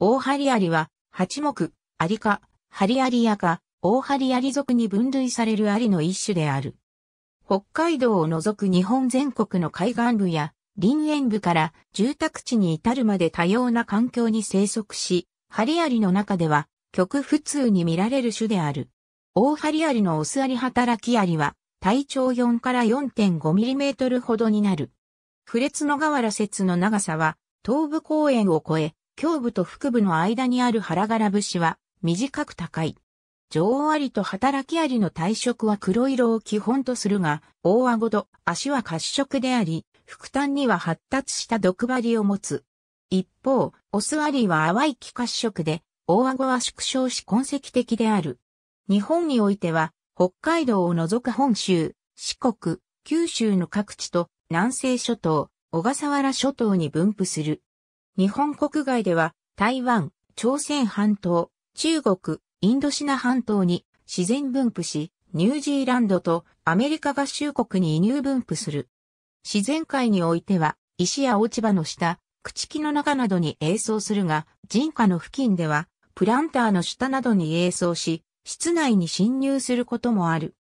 大ハリアリは、八目、アリ科、ハリアリアオ大ハリアリ属に分類されるアリの一種である。北海道を除く日本全国の海岸部や林園部から住宅地に至るまで多様な環境に生息し、ハリアリの中では極普通に見られる種である。大ハリアリのオスアリ働きアリは体長4から4 5トルほどになる。フレツノガワラ節の長さは東部公園を越え胸部と腹部の間にある腹柄節は短く高い。女王アリと働きアリの体色は黒色を基本とするが、大顎と足は褐色であり、副端には発達した毒針を持つ。一方、オスアリは淡い気褐色で、大顎は縮小し痕跡的である。日本においては、北海道を除く本州、四国、九州の各地と南西諸島、小笠原諸島に分布する。日本国外では台湾、朝鮮半島、中国、インドシナ半島に自然分布し、ニュージーランドとアメリカ合衆国に移入分布する。自然界においては石や落ち葉の下、朽木の中などに栄装するが、人家の付近ではプランターの下などに栄像し、室内に侵入することもある。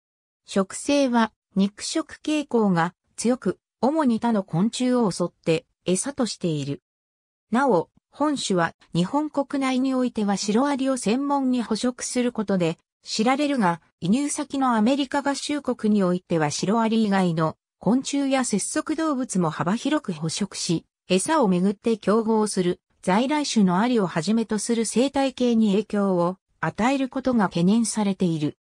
食性は肉食傾向が強く、主に他の昆虫を襲って餌としている。なお、本種は日本国内においてはシロアリを専門に捕食することで知られるが、移入先のアメリカ合衆国においてはシロアリ以外の昆虫や節足動物も幅広く捕食し、餌をめぐって競合する在来種のアリをはじめとする生態系に影響を与えることが懸念されている。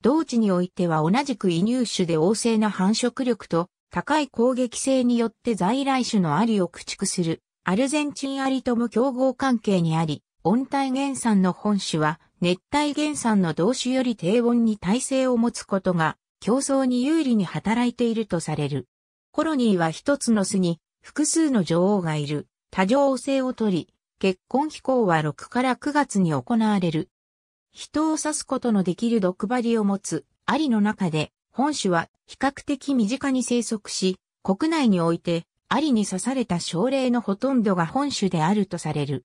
同地においては同じく移入種で旺盛な繁殖力と高い攻撃性によって在来種のアリを駆逐するアルゼンチンアリとも競合関係にあり、温帯原産の本種は熱帯原産の同種より低温に耐性を持つことが競争に有利に働いているとされる。コロニーは一つの巣に複数の女王がいる多女王性をとり、結婚飛行は6から9月に行われる。人を刺すことのできる毒針を持つアリの中で本種は比較的身近に生息し、国内においてりに刺された症例のほとんどが本種であるとされる。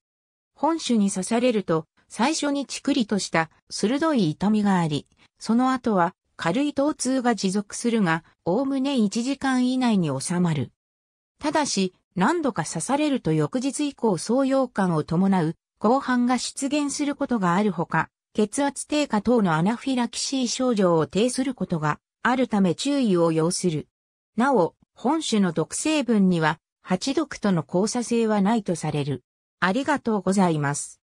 本種に刺されると、最初にチクリとした鋭い痛みがあり、その後は軽い疼痛が持続するが、おおむね1時間以内に収まる。ただし、何度か刺されると翌日以降創用感を伴う、後半が出現することがあるほか、血圧低下等のアナフィラキシー症状を呈することがあるため注意を要する。なお、本種の毒成分には、8毒との交差性はないとされる。ありがとうございます。